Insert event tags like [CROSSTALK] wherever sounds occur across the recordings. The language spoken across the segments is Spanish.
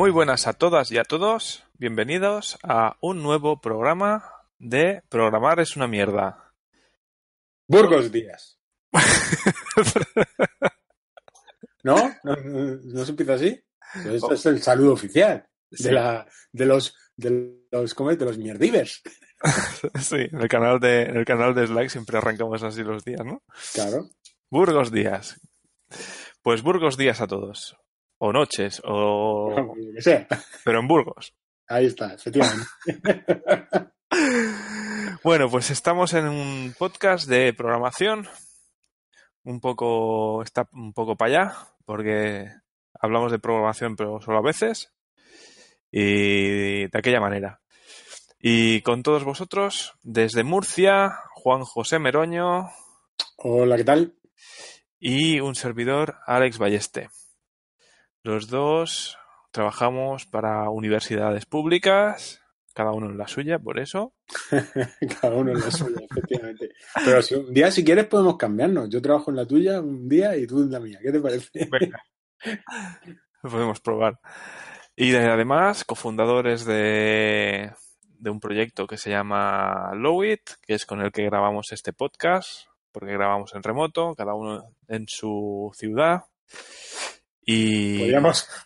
Muy buenas a todas y a todos. Bienvenidos a un nuevo programa de Programar es una mierda. Burgos Díaz. [LAUGHS] ¿No? ¿No, se empieza así? Pues este es el oh. saludo oficial de, la, de los de los de los mierdivers. [LAUGHS] sí, en el canal de el canal de Slack siempre arrancamos así los días, ¿no? Claro. Burgos Díaz. Pues Burgos Díaz a todos o noches, o... que sea. Pero en Burgos. Ahí está, tienen. [LAUGHS] bueno, pues estamos en un podcast de programación, un poco, está un poco para allá, porque hablamos de programación pero solo a veces, y de aquella manera. Y con todos vosotros, desde Murcia, Juan José Meroño. Hola, ¿qué tal? Y un servidor, Alex Balleste. Los dos trabajamos para universidades públicas, cada uno en la suya, por eso. [LAUGHS] cada uno en la suya, efectivamente. Pero si un día, si quieres, podemos cambiarnos. Yo trabajo en la tuya un día y tú en la mía. ¿Qué te parece? Venga. [LAUGHS] Podemos probar. Y además, cofundadores de, de un proyecto que se llama Lowit, que es con el que grabamos este podcast, porque grabamos en remoto, cada uno en su ciudad. Y...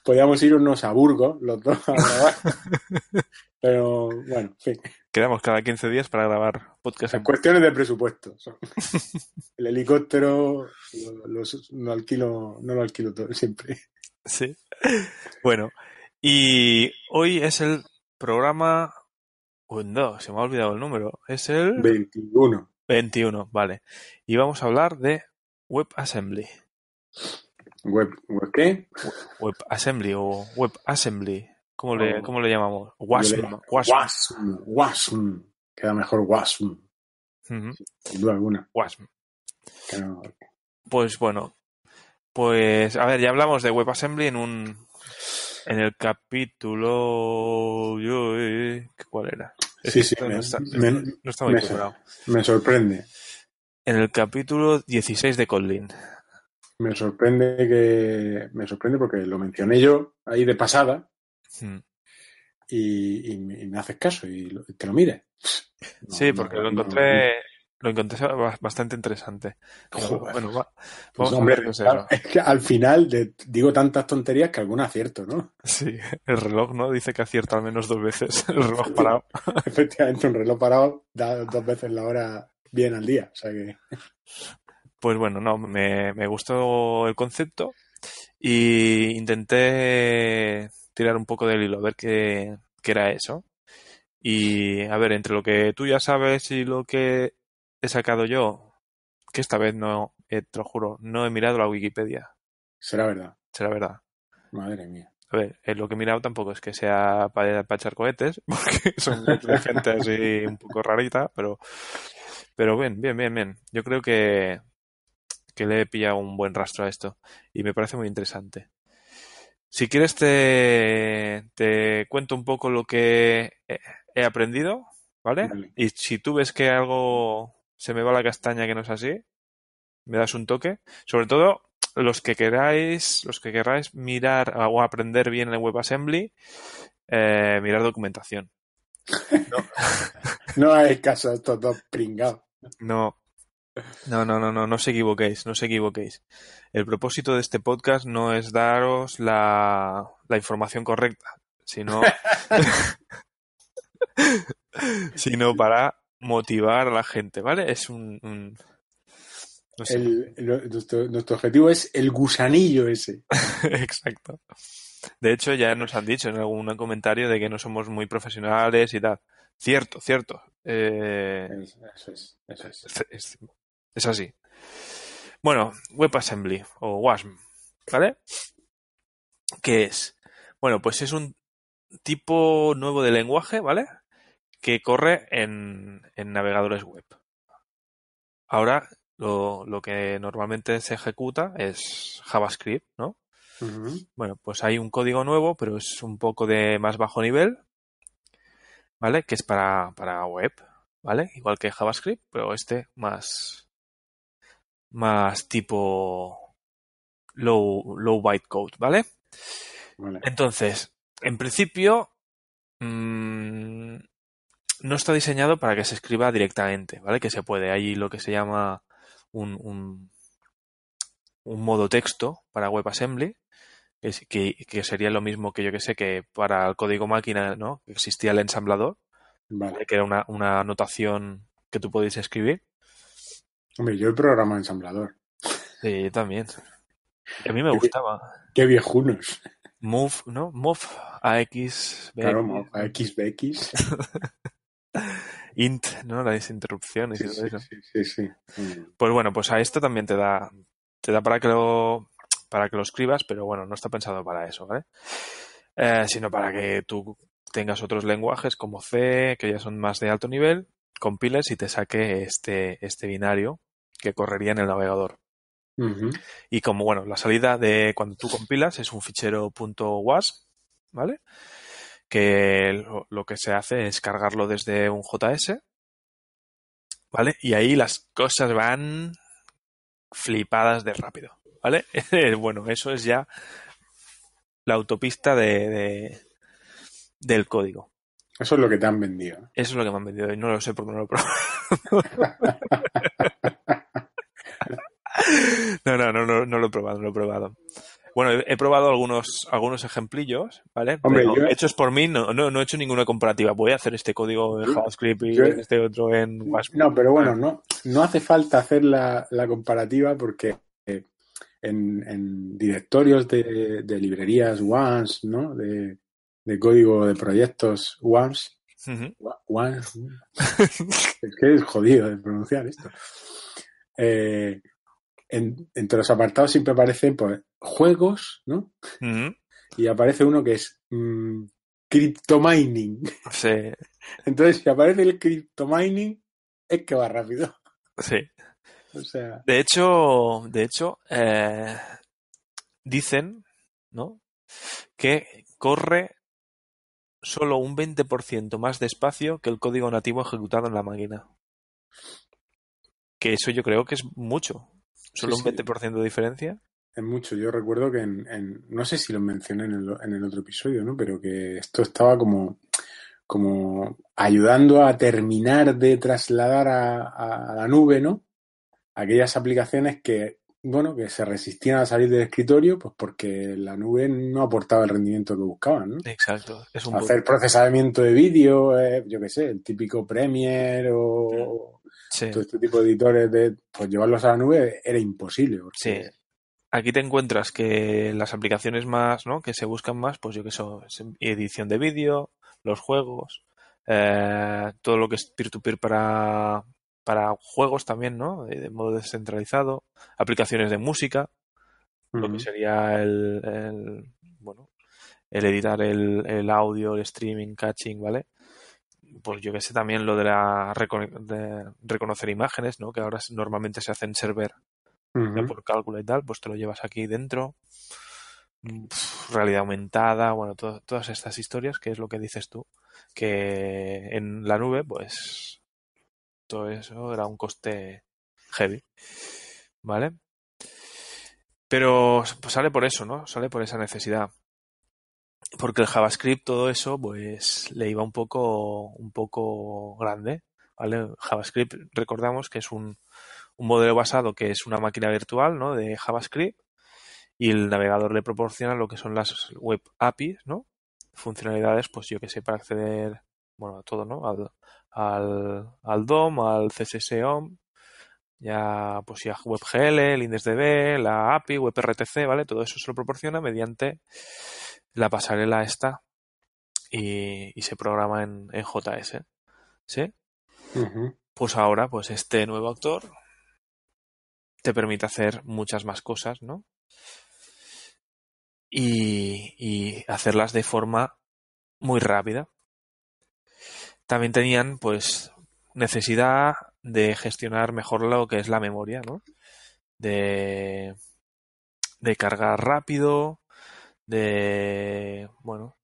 Podríamos, ir irnos a Burgos los dos a grabar. [LAUGHS] Pero bueno, en Quedamos cada 15 días para grabar podcast. cuestiones de presupuesto. [LAUGHS] El helicóptero lo, alquilo, no lo alquilo todo, siempre. Sí. Bueno, y hoy es el programa... no, se me ha olvidado el número. Es el... 21. 21, vale. Y vamos a hablar de WebAssembly. Web, ¿Web qué? WebAssembly o WebAssembly. ¿Cómo le, ah. ¿Cómo le llamamos? WASM. WASM. WASM. Queda mejor WASM. duda alguna. WASM. Pues bueno. Pues a ver, ya hablamos de web assembly en un. En el capítulo. ¿Cuál era? Sí, sí, no está, muy me sorprende. En el capítulo 16 de Kotlin me sorprende que me sorprende porque lo mencioné yo ahí de pasada hmm. y, me haces caso y, te lo mires. [LAUGHS] sí, porque lo encontré lo encontré bastante interesante. bueno, es que al final digo tantas tonterías que algún acierto, ¿no? Sí, el reloj, ¿no? Dice que acierta al menos dos veces el [LAUGHS] reloj parado. Efectivamente, un reloj parado da dos veces la hora bien al día, o sea que pues bueno, no, me, gustó el concepto y intenté tirar un poco del hilo, a ver qué, era eso. Y a ver, entre lo que tú ya sabes y lo que he sacado yo, que esta vez no, eh, te lo juro, no he mirado la Wikipedia. Será verdad. Será verdad. Madre mía. A ver, eh, lo que he mirado tampoco es que sea para, para echar cohetes, [LAUGHS] porque son [LAUGHS] gente así un poco rarita, pero, pero bien, bien, bien, bien. Yo creo que, que le he pillado un buen rastro a esto y me parece muy interesante. Si quieres te, te cuento un poco lo que he aprendido, ¿vale? Y si tú ves que algo se me va la castaña que no es así, me das un toque. Sobre todo los que queráis, los que queráis mirar o aprender bien en WebAssembly, eh, mirar documentación. [LAUGHS] No. hay caso de estos dos pringados. No, no, no, no, no, no os equivoquéis, no os equivoquéis. El propósito de este podcast no es daros la, información correcta, sino, [LAUGHS] sino para motivar a la gente, ¿vale? Es un... nuestro, objetivo es el gusanillo ese. [LAUGHS] Exacto. De hecho, ya nos han dicho en algún comentario de que no somos muy profesionales y tal. Cierto, cierto. Eh, eso es es así. Bueno, WebAssembly o WASM, ¿vale? ¿Qué es? Bueno, pues es un tipo nuevo de lenguaje, ¿vale? Que corre en, navegadores web. Ahora lo, que normalmente se ejecuta es JavaScript, ¿no? Bueno, pues hay un código nuevo, pero es un poco de más bajo nivel, ¿vale? Que es para web, ¿vale? Igual que JavaScript, pero este más, más tipo low, low white code, ¿vale? Entonces, en principio, mm, no está diseñado para que se escriba directamente, ¿vale? Que se puede. Hay lo que se llama un, un, modo texto para WebAssembly, que, que, sería lo mismo que yo que sé que para el código máquina, ¿no? Existía el ensamblador, vale. que era una, una anotación que tú podías escribir. Hombre, yo el programa ensamblador. Sí, yo también. A mí me gustaba. Qué viejunos. Move, ¿no? Move AX, BX. Claro, Move AX, [LAUGHS] Int, ¿no? La interrupciones y todo eso. sí, sí, mm. Pues bueno, pues a esto también te da, te da para que lo, para que lo escribas, pero bueno, no está pensado para eso, ¿vale? Eh, sino para que tú tengas otros lenguajes como C, que ya son más de alto nivel, compiles y te saque este, este binario que correría en el navegador. Y como, bueno, la salida de cuando tú compilas es un fichero .wasp, ¿vale? Que lo, que se hace es cargarlo desde un JS, ¿vale? Y ahí las cosas van flipadas de rápido, ¿vale? [LAUGHS] bueno, eso es ya la autopista de del código. Eso es lo que te han vendido. Eso es lo que me han vendido y no lo sé porque no lo probado. [LAUGHS] no, no, no, no, no lo he probado, no lo he probado. Bueno, he, probado algunos, algunos ejemplillos, ¿vale? Hechos por mí, no, no, he hecho ninguna comparativa. Voy a hacer este código en JavaScript y este otro en Wasp. No, pero bueno, ah. no, no hace falta hacer la, comparativa porque eh, en, directorios de, librerías ones ¿no? De, de código de proyectos WAMS. [LAUGHS] es que es jodido de pronunciar esto. Eh, entre los apartados siempre aparecen pues, juegos, ¿no? Y aparece uno que es mm, cryptomining. Sí. Entonces, si aparece el cryptomining, es que va rápido. Sí. De hecho, de hecho, eh, dicen, ¿no? Que corre solo un 20% más de más despacio que el código nativo ejecutado en la máquina. Que eso yo creo que es mucho. Solo un 20% de diferencia. Es mucho. Yo recuerdo que en, no sé si lo mencioné en el, otro episodio, ¿no? Pero que esto estaba como, como ayudando a terminar de trasladar a, a la nube, ¿no? Aquellas aplicaciones que bueno, que se resistían a salir del escritorio, pues porque la nube no aportaba el rendimiento que buscaban, Exacto. Hacer procesamiento de vídeo, eh, yo qué sé, el típico Premiere o todo este tipo de editores, de, pues llevarlos a la nube era imposible. Sí. Aquí te encuentras que las aplicaciones más, ¿no? Que se buscan más, pues yo qué sé, edición de vídeo, los juegos, eh, todo lo que es peer to -peer para, para juegos también, ¿no? De, modo descentralizado, aplicaciones de música, lo que sería el, bueno, el editar el, audio, el streaming, catching, ¿vale? Pues yo que sé también lo de la reconocer imágenes, ¿no? Que ahora normalmente se hacen server por cálculo y tal, pues te lo llevas aquí dentro. realidad aumentada, bueno, todas estas historias que es lo que dices tú, que en la nube, pues eso era un coste heavy. ¿Vale? Pero pues sale por eso, ¿no? Sale por esa necesidad. Porque el JavaScript, todo eso, pues le iba un poco, un poco grande. ¿Vale? JavaScript, recordamos que es un, un modelo basado que es una máquina virtual, ¿no? De JavaScript. Y el navegador le proporciona lo que son las web APIs, ¿no? Funcionalidades, pues yo que sé, para acceder, bueno, a todo, ¿no? al, DOM, al css ya, pues ya WebGL, el IndexDB, la API, WebRTC, ¿vale? Todo eso se lo proporciona mediante la pasarela esta y, se programa en, JS, ¿sí? Pues ahora, pues este nuevo actor te permite hacer muchas más cosas, ¿no? y hacerlas de forma muy rápida también tenían pues necesidad de gestionar mejor lo que es la memoria, ¿no? De, de cargar rápido, de bueno,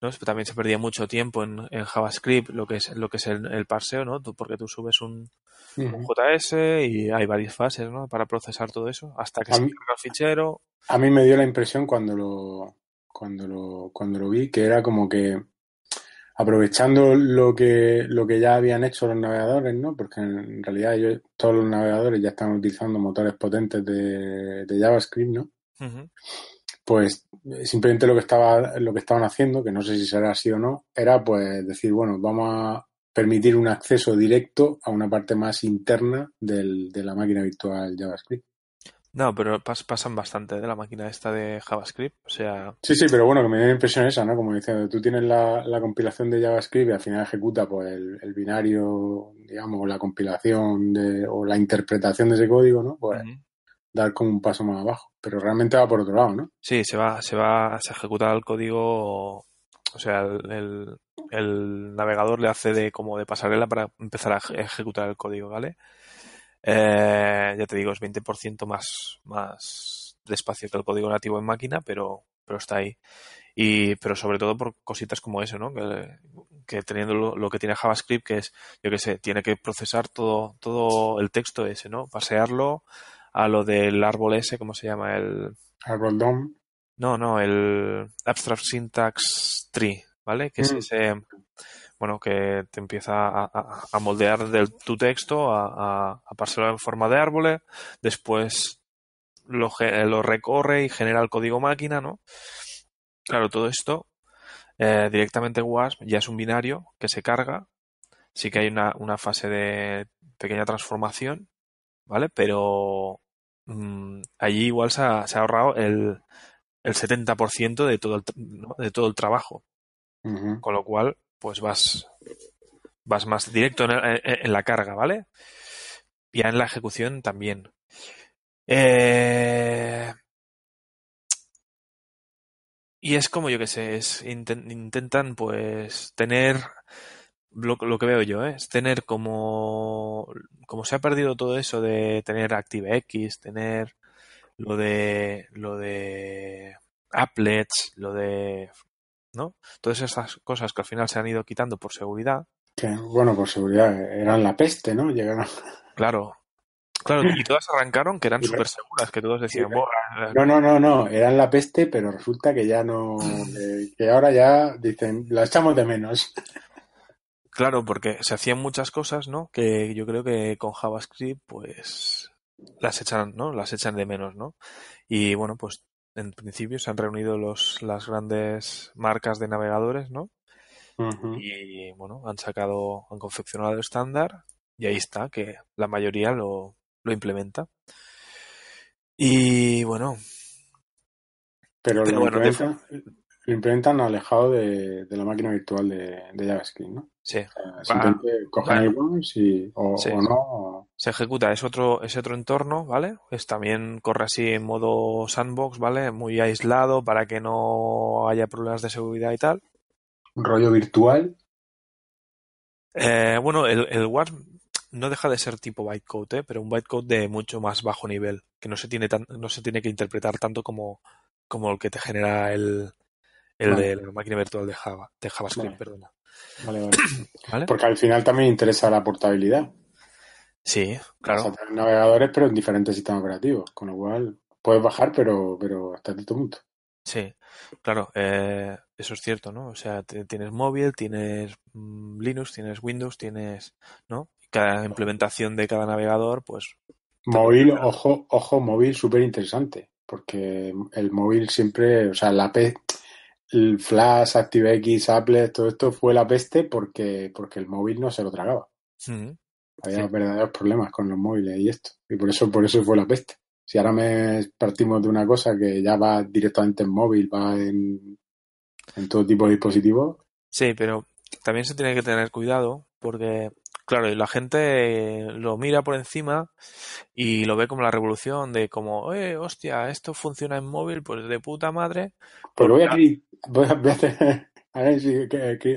¿no? Pues también se perdía mucho tiempo en, JavaScript lo que es lo que es el, parseo, ¿no? porque tú subes un, JS y hay varias fases, ¿no? Para procesar todo eso hasta que se mí, el fichero. A mí me dio la impresión cuando lo cuando lo cuando lo vi que era como que aprovechando lo que, lo que ya habían hecho los navegadores, ¿no? Porque en realidad todos los navegadores ya están utilizando motores potentes de, JavaScript, ¿no? Pues eh, simplemente lo que estaba, lo que estaban haciendo, que no sé si será así o no, era pues decir, bueno, vamos a permitir un acceso directo a una parte más interna de la máquina virtual JavaScript. No, pero pasan bastante ¿eh? de la máquina esta de JavaScript, o sea... Sí, sí, pero bueno, que me dio la impresión esa, ¿no? Como decía, tú tienes la, la compilación de JavaScript y al final ejecuta pues, el, binario, digamos, la compilación de, o la interpretación de ese código, ¿no? Pues dar como un paso más abajo, pero realmente va por otro lado, ¿no? Sí, se va, se va, se ejecuta el código o sea, el, el, navegador le hace de como de pasarela para empezar a ejecutar el código, ¿vale? Eh, ya te digo, es 20% más, más despacio que el código nativo en máquina, pero, pero está ahí. Y, pero sobre todo por cositas como eso, ¿no? Que, teniendo lo, que tiene JavaScript, que es, yo qué sé, tiene que procesar todo, todo el texto ese, ¿no? Pasearlo a lo del árbol ese, ¿cómo se llama? El... Árbol DOM. No, no, el Abstract Syntax Tree. ¿vale? Que es mm. bueno, que te empieza a, moldear tu texto, a, a, en forma de árbol, después eh, lo, recorre y genera el código máquina, ¿no? Claro, todo esto eh, directamente WASP ya es un binario que se carga, sí que hay una, fase de pequeña transformación, ¿vale? Pero mm, allí igual se ha, ahorrado el, el 70% de todo de todo el trabajo. Con lo cual, pues vas, vas más directo en, eh, eh, la carga, ¿vale? Ya en la ejecución también. Eh, y es como yo que sé, intentan pues tener lo, que veo yo, es tener como, como se ha perdido todo eso de tener ActiveX, tener lo de, lo de applets, lo de ¿no? Todas esas cosas que al final se han ido quitando por seguridad. bueno, por seguridad, eran la peste, ¿no? Llegaron. Claro. Claro, y todas arrancaron que eran [LAUGHS] súper seguras, que todos decían, eh". No, no, no, no, eran la peste, pero resulta que ya no, eh, que ahora ya dicen, las echamos de menos. [LAUGHS] Claro, porque se hacían muchas cosas, ¿no? Que yo creo que con JavaScript, pues, las echan, ¿no? Las echan de menos, ¿no? Y bueno, pues en principio se han reunido los, las grandes marcas de navegadores, ¿no? Y bueno, han sacado, han confeccionado el estándar y ahí está, que la mayoría lo, implementa. Y bueno. Pero, lo, implementan alejado de, la máquina virtual de, de JavaScript, ¿no? Sí. O ah. cogen o, no se ejecuta, es otro, es otro entorno, ¿vale? Es pues también corre así en modo sandbox, ¿vale? Muy aislado para que no haya problemas de seguridad y tal. ¿Un rollo virtual? Eh, bueno, el, el no deja de ser tipo bytecode, ¿eh? pero un bytecode de mucho más bajo nivel, que no se tiene tan, no se tiene que interpretar tanto como, como el que te genera el, de la máquina virtual de Java, de JavaScript, perdona. [CLEARS THROAT] Porque al final también interesa la portabilidad. Sí, claro. navegadores, pero en diferentes sistemas operativos, con lo cual puedes bajar, pero, pero hasta cierto punto. Sí, claro, eh, eso es cierto, ¿no? O sea, tienes móvil, tienes mm, Linux, tienes Windows, tienes, ¿no? Cada implementación de cada navegador, pues... Móvil, ojo, ojo, móvil súper interesante, porque el móvil siempre, o sea, la P, el Flash, ActiveX, Apple, todo esto fue la peste porque, porque el móvil no se lo tragaba. Mm. Había verdaderos problemas con los móviles y esto. Y por eso, por eso fue la peste. Si ahora me partimos de una cosa que ya va directamente en móvil, va en, todo tipo de dispositivos. Sí, pero también se tiene que tener cuidado porque, claro, la gente lo mira por encima y lo ve como la revolución de como, eh, hostia, esto funciona en móvil, pues de puta madre. Pero pues voy voy voy [LAUGHS] A ver si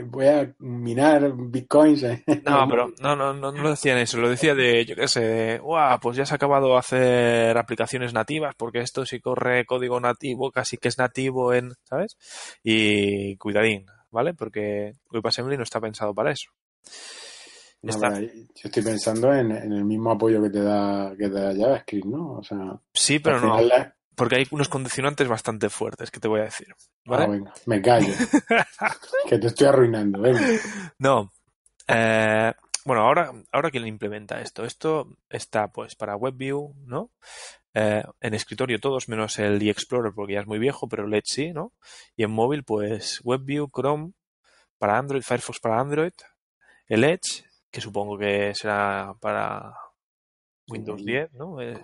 voy a minar bitcoins. ¿eh? [LAUGHS] No, pero no, no, no, no, eso, lo decía de, yo qué sé, de, pues ya se ha acabado de hacer aplicaciones nativas, porque esto sí corre código nativo, casi que es nativo en, ¿sabes? Y cuidadín, ¿vale? Porque WebAssembly no está pensado para eso. yo estoy pensando en, el mismo apoyo que te da que da JavaScript, ¿no? O sea, sí, pero no porque hay unos condicionantes bastante fuertes que te voy a decir. ¿vale? Ah, me callo. [LAUGHS] que te estoy arruinando. No. Eh, bueno, ahora, ahora quién implementa esto. Esto está pues para WebView, ¿no? Eh, en escritorio todos, menos el eXplorer porque ya es muy viejo, pero el Edge sí, ¿no? Y en móvil, pues WebView, Chrome para Android, Firefox para Android, el Edge, que supongo que será para Windows 10, ¿no? Eh,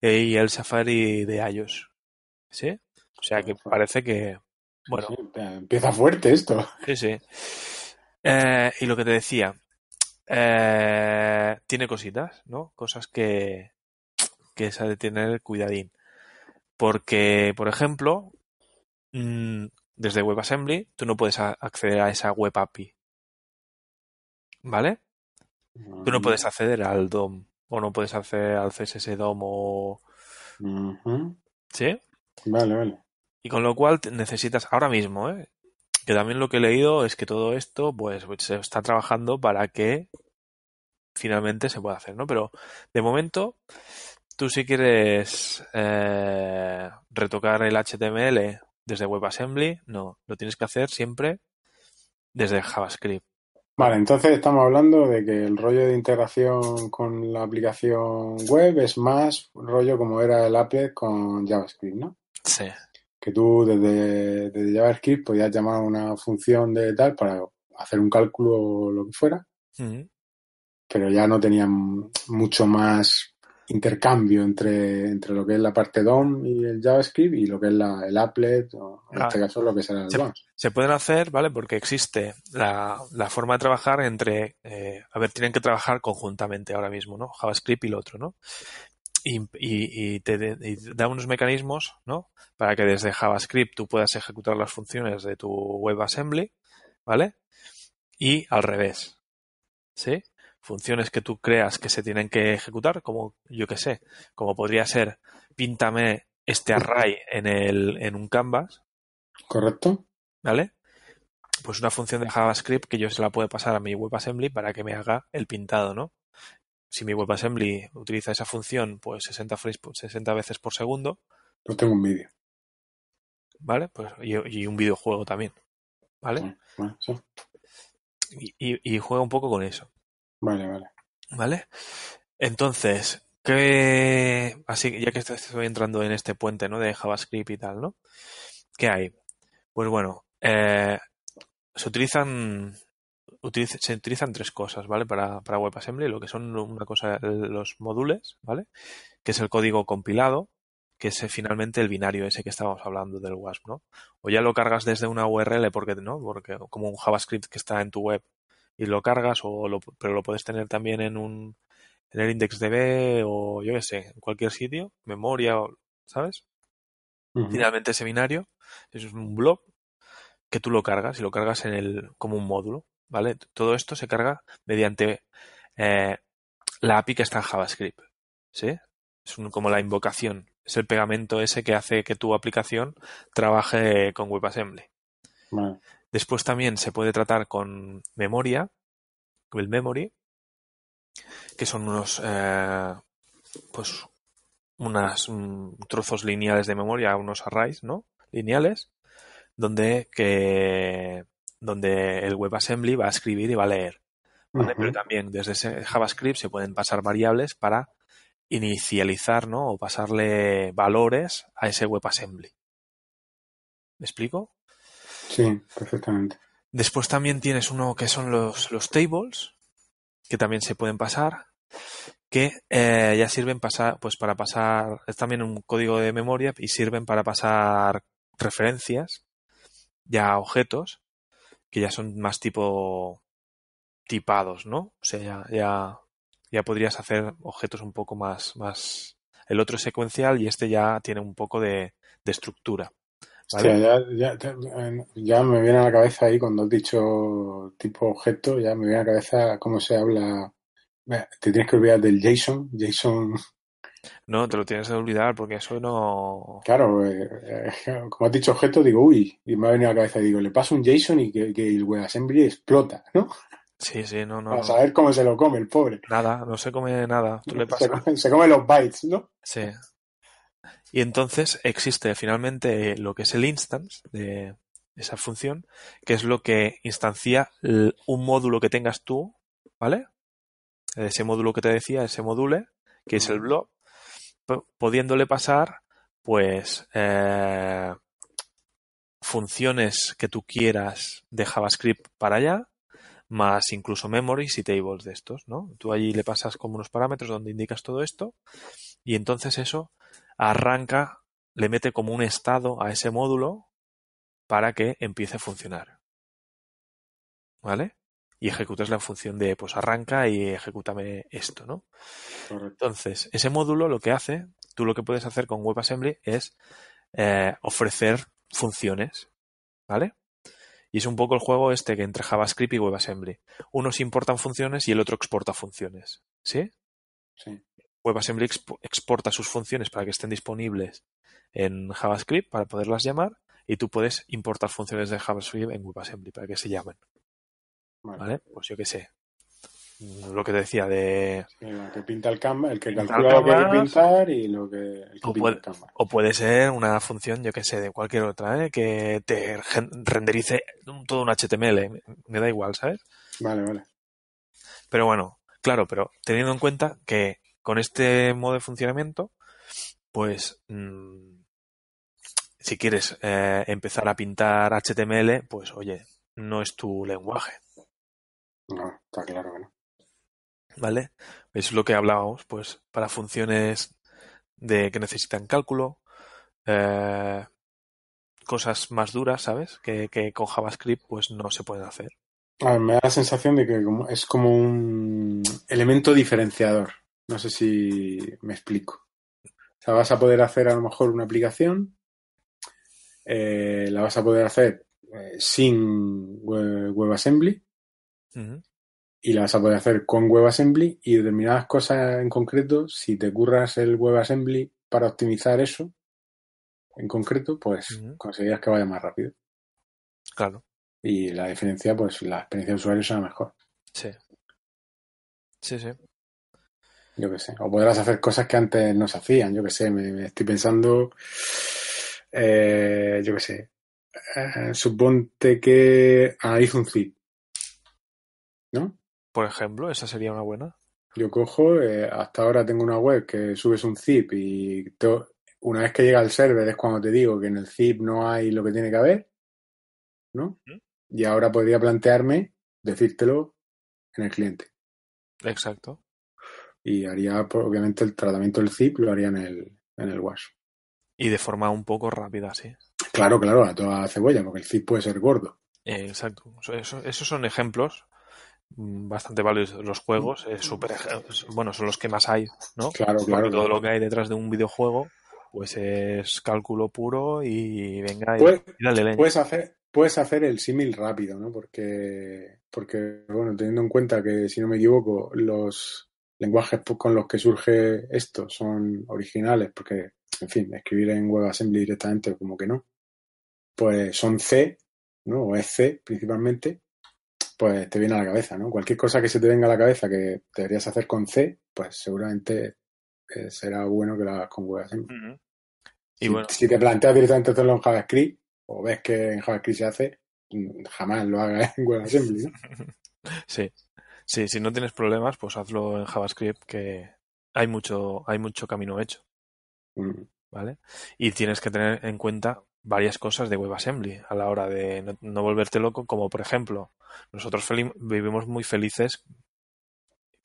y e el Safari de iOS. ¿Sí? O sea que parece que. Bueno. empieza fuerte esto. Sí, sí. Eh, y lo que te decía. Eh, tiene cositas, ¿no? Cosas que. que ha de tener cuidadín. Porque, por ejemplo, mm, desde WebAssembly tú no puedes acceder a esa web API. ¿Vale? Tú no puedes acceder al DOM o no puedes hacer al CSS DOM o... ¿Sí? Vale, vale. Y con lo cual necesitas ahora mismo, ¿eh? que también lo que he leído es que todo esto pues, pues se está trabajando para que finalmente se pueda hacer, ¿no? Pero de momento tú si quieres eh, retocar el HTML desde WebAssembly, no, lo tienes que hacer siempre desde JavaScript. Vale, entonces estamos hablando de que el rollo de integración con la aplicación web es más rollo como era el Apple con JavaScript, ¿no? Sí. Que tú desde, desde, JavaScript podías llamar a una función de tal para hacer un cálculo o lo que fuera, pero ya no tenían mucho más intercambio entre, entre lo que es la parte DOM y el JavaScript y lo que es el applet, o en este caso lo que será el se, Se pueden hacer, ¿vale? Porque existe la, la forma de trabajar entre, eh, a ver, tienen que trabajar conjuntamente ahora mismo, ¿no? JavaScript y el otro, ¿no? Y, y, te da unos mecanismos ¿no? para que desde JavaScript tú puedas ejecutar las funciones de tu WebAssembly, ¿vale? Y al revés. ¿Sí? funciones que tú creas que se tienen que ejecutar, como yo que sé, como podría ser píntame este array en, el, en un canvas. Correcto. ¿Vale? Pues una función de JavaScript que yo se la puedo pasar a mi WebAssembly para que me haga el pintado, ¿no? Si mi WebAssembly utiliza esa función, pues 60, frames, 60 veces por segundo. no tengo un vídeo. ¿Vale? Pues, y, un videojuego también. ¿Vale? Ah, ah, sí, y, juega un poco con eso. Vale, vale. ¿Vale? Entonces, que así ya que estoy entrando en este puente, ¿no? De JavaScript y tal, ¿no? ¿Qué hay? Pues bueno, eh, se utilizan se utilizan tres cosas, ¿vale? Para, para WebAssembly, lo que son una cosa, los módulos, ¿vale? Que es el código compilado, que es eh, finalmente el binario ese que estábamos hablando del WASP, ¿no? O ya lo cargas desde una URL porque no, porque como un JavaScript que está en tu web y lo cargas, o lo, pero lo puedes tener también en un en el IndexDB o yo qué sé, en cualquier sitio, memoria, ¿sabes? Finalmente seminario, es un blog que tú lo cargas y lo cargas en el como un módulo, ¿vale? Todo esto se carga mediante eh, la API que está en JavaScript, ¿sí? Es como la invocación, es el pegamento ese que hace que tu aplicación trabaje con WebAssembly. Después también se puede tratar con memoria, con el memory, que son unos, eh, pues, unos mm, trozos lineales de memoria, unos arrays, ¿no? Lineales, donde que donde el WebAssembly va a escribir y va a leer. Pero también desde ese JavaScript se pueden pasar variables para inicializar, ¿no? O pasarle valores a ese WebAssembly. ¿Me explico? Sí, perfectamente. Después también tienes uno que son los, los tables, que también se pueden pasar, que eh, ya sirven pasar, pues para pasar, es también un código de memoria y sirven para pasar referencias ya objetos que ya son más tipo tipados, ¿no? O sea, ya, ya, podrías hacer objetos un poco más, más. El otro es secuencial y este ya tiene un poco de estructura. Ya, me viene a la cabeza ahí cuando has dicho tipo objeto, ya me viene a la cabeza cómo se habla. Te tienes que olvidar del JSON. JSON. No, te lo tienes que olvidar porque eso no. Claro, eh, eh, como has dicho objeto, digo, uy, y me ha venido a la cabeza, digo, le paso un JSON y que, el WebAssembly explota, ¿no? Sí, sí, no, no. Para saber cómo se lo come el pobre. Nada, no se come nada. se come los bytes, ¿no? Sí, y entonces existe finalmente lo que es el instance de esa función, que es lo que instancia un módulo que tengas tú, ¿vale? Ese módulo que te decía, ese module, que es el blog, pudiéndole pasar, pues, eh, funciones que tú quieras de JavaScript para allá, más incluso memories y tables de estos, ¿no? Tú allí le pasas como unos parámetros donde indicas todo esto y entonces eso arranca, le mete como un estado a ese módulo para que empiece a funcionar. ¿Vale? Y ejecutas la función de pues arranca y ejecútame esto, ¿no? Entonces, ese módulo lo que hace, tú lo que puedes hacer con WebAssembly es eh, ofrecer funciones, ¿vale? Y es un poco el juego este que entre JavaScript y WebAssembly. Unos importan funciones y el otro exporta funciones, ¿sí? Sí. WebAssembly exporta sus funciones para que estén disponibles en JavaScript para poderlas llamar y tú puedes importar funciones de JavaScript en WebAssembly para que se llamen. Vale. Pues yo qué sé. Lo que te decía de. el que pinta el canvas... el que calcula pintar y lo que. El que o, puede, o, puede, ser una función, yo qué sé, de cualquier otra, ¿eh? que te renderice todo un HTML. Me da igual, ¿sabes? Vale, vale. Pero bueno, claro, pero teniendo en cuenta que con este modo de funcionamiento, pues mm, si quieres eh, empezar a pintar HTML, pues oye, no es tu lenguaje. No, está claro no. ¿Vale? Es lo que hablábamos, pues, para funciones de que necesitan cálculo, eh, cosas más duras, ¿sabes? Que, que, con JavaScript, pues, no se pueden hacer. A ver, me da la sensación de que es como un elemento diferenciador no sé si me explico. O sea, vas a poder hacer a lo mejor una aplicación, eh, la vas a poder hacer eh, sin WebAssembly y la vas a poder hacer con WebAssembly y determinadas cosas en concreto, si te curras el WebAssembly para optimizar eso en concreto, pues conseguirías conseguirás que vaya más rápido. Claro. Y la diferencia, pues la experiencia de usuario será mejor. Sí. Sí, sí yo qué sé, o podrás hacer cosas que antes no se hacían, yo qué sé, me, estoy pensando, eh, yo qué sé, eh, suponte que ah, hizo un zip, ¿no? Por ejemplo, esa sería una buena. Yo cojo, eh, hasta ahora tengo una web que subes un zip y una vez que llega al server es cuando te digo que en el zip no hay lo que tiene que haber, ¿no? Y ahora podría plantearme decírtelo en el cliente. Exacto y haría pues, obviamente el tratamiento del zip lo haría en el, en el wash. Y de forma un poco rápida, sí. Claro, claro, a toda cebolla, porque el zip puede ser gordo. Eh, exacto. esos son ejemplos mm, bastante válidos los juegos. Eh, bueno, son los que más hay, ¿no? Claro, claro, Todo lo que hay detrás de un videojuego, pues es cálculo puro y venga, y Puedes hacer, puedes hacer el símil rápido, ¿no? Porque, porque, bueno, teniendo en cuenta que, si no me equivoco, los lenguajes con los que surge esto son originales, porque, en fin, escribir en WebAssembly directamente como que no, pues son C, ¿no? O es C principalmente, pues te viene a la cabeza, ¿no? Cualquier cosa que se te venga a la cabeza que deberías hacer con C, pues seguramente eh, será bueno que la hagas con WebAssembly. y si, te planteas directamente hacerlo en JavaScript, o ves que en JavaScript se hace, jamás lo hagas en [LAUGHS] WebAssembly, ¿no? sí. Sí, si no tienes problemas, pues hazlo en JavaScript, que hay mucho, hay mucho camino hecho. Mm. ¿Vale? Y tienes que tener en cuenta varias cosas de WebAssembly a la hora de no, volverte loco, como por ejemplo, nosotros vivimos muy felices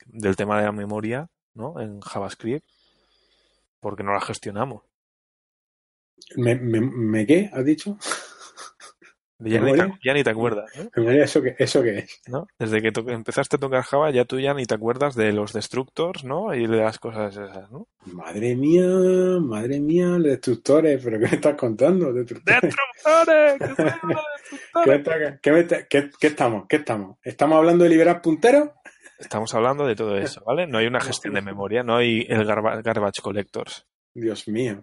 del tema de la memoria, ¿no? En JavaScript, porque no la gestionamos. ¿Me, me, me qué? ¿Has dicho? Ya ni, te, acuerdas. ¿Eso, que, es? Desde que empezaste a tocar Java, ya tú ya ni te acuerdas de los destructors, ¿no? Y de las cosas esas, Madre mía, madre mía, destructores, ¿pero qué me estás contando? ¡Destructores! ¡Destructores! [LAUGHS] ¿Qué, destructores? qué estamos? ¿Qué estamos? ¿Estamos hablando de liberar punteros? Estamos hablando de todo eso, ¿vale? No hay una gestión de memoria, no hay el garbage collectors. Dios mío.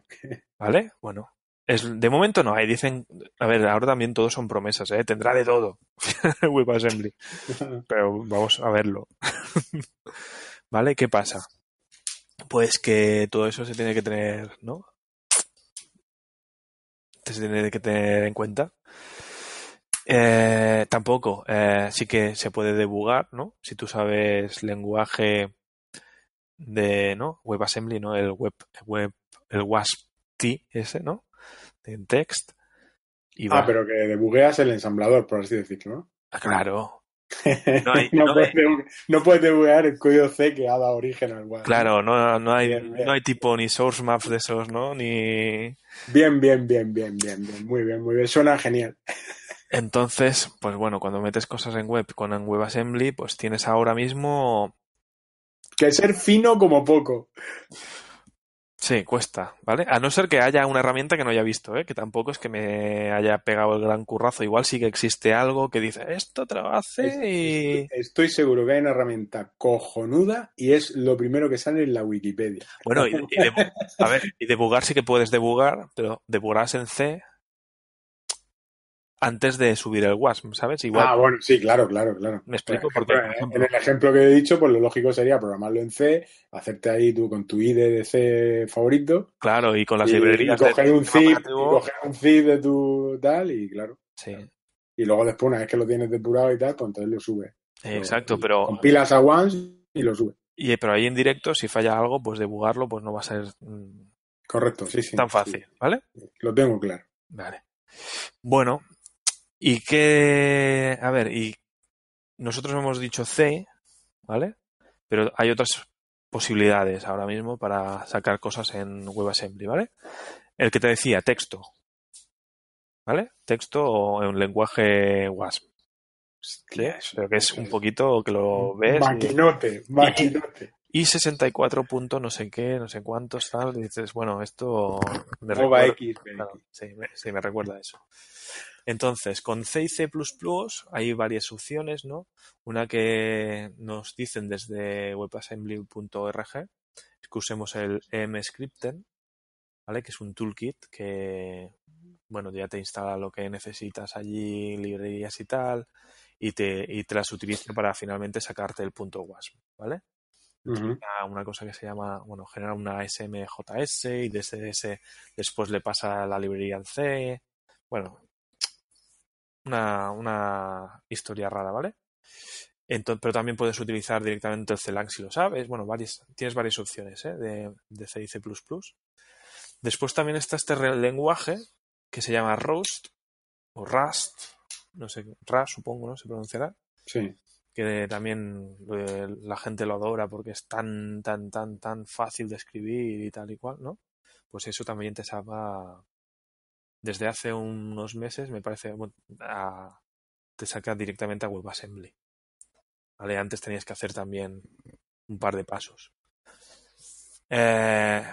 ¿Vale? Bueno, de momento no hay, dicen, a ver, ahora también todos son promesas, ¿eh? tendrá de todo [LAUGHS] WebAssembly, [LAUGHS] pero vamos a verlo. [LAUGHS] ¿Vale? ¿Qué pasa? Pues que todo eso se tiene que tener, ¿no? Se tiene que tener en cuenta. Eh, tampoco, eh, sí que se puede debugar, ¿no? Si tú sabes lenguaje de, ¿no? WebAssembly, ¿no? El web, web, el WASP-T ese, ¿no? en text. Y ah, pero que debugueas el ensamblador, por así decirlo, ¿no? Ah, claro. [LAUGHS] No, puedes, debuguear el código C que ha dado origen al web. Claro, no, hay, no hay tipo ni source maps de esos, ¿no? Ni... Bien, bien, bien, bien, bien, bien. Muy bien, muy bien. Suena genial. Entonces, pues bueno, cuando metes cosas en web con WebAssembly, pues tienes ahora mismo... Que ser fino como poco. Sí, cuesta, ¿vale? A no ser que haya una herramienta que no haya visto, ¿eh? que tampoco es que me haya pegado el gran currazo. Igual sí que existe algo que dice, esto te lo hace y... Estoy, seguro que hay una herramienta cojonuda y es lo primero que sale en la Wikipedia. Bueno, [LAUGHS] a ver, y debugar sí que puedes debugar, pero debugarás en C, antes de subir el WASM, ¿sabes? Igual. Ah, bueno, sí, claro, claro, claro. Me explico por En el ejemplo que he dicho, pues lo lógico sería programarlo en C, hacerte ahí tú con tu IDE de C favorito. Claro, y con las librerías. Y coger, un zip, coger un zip de tu tal, y claro. Sí. Y luego después, una vez que lo tienes depurado y tal, pues entonces lo sube Exacto, pero. Compilas a once y lo subes. Y, pero ahí en directo, si falla algo, pues debugarlo, pues no va a ser. Mm, Correcto, sí, sí. Tan fácil, ¿vale? Lo tengo claro. Vale. Bueno, y que, a ver, y nosotros hemos dicho C, ¿vale? Pero hay otras posibilidades ahora mismo para sacar cosas en WebAssembly, ¿vale? El que te decía, texto, ¿vale? Texto o en lenguaje WASP. creo que es un poquito que lo ves. Maquinote, y, maquinote. Y 64 puntos, no sé qué, no sé cuántos, tal. dices, bueno, esto me recuerda. X, sí, me, sí, me recuerda eso. Entonces, con C y C++ hay varias opciones, ¿no? Una que nos dicen desde webassembly.org que usemos el mscripten, ¿vale? Que es un toolkit que, bueno, ya te instala lo que necesitas allí, librerías y tal, y te, y te las utiliza para finalmente sacarte el punto WASM, ¿vale? una, cosa que se llama, bueno, genera una SMJS y desde ese después le pasa la librería al C. Bueno, una, historia rara, ¿vale? Entonces, pero también puedes utilizar directamente el celang si lo sabes. Bueno, varias, tienes varias opciones ¿eh? de, de C y C++. Después también está este lenguaje que se llama Rust o Rust, no sé, Rust supongo, ¿no? Se pronunciará. Sí. Que también eh, la gente lo adora porque es tan, tan, tan, tan fácil de escribir y tal y cual, ¿no? Pues eso también te salva desde hace unos meses, me parece, te saca directamente a WebAssembly. ¿Vale? Antes tenías que hacer también un par de pasos. Eh,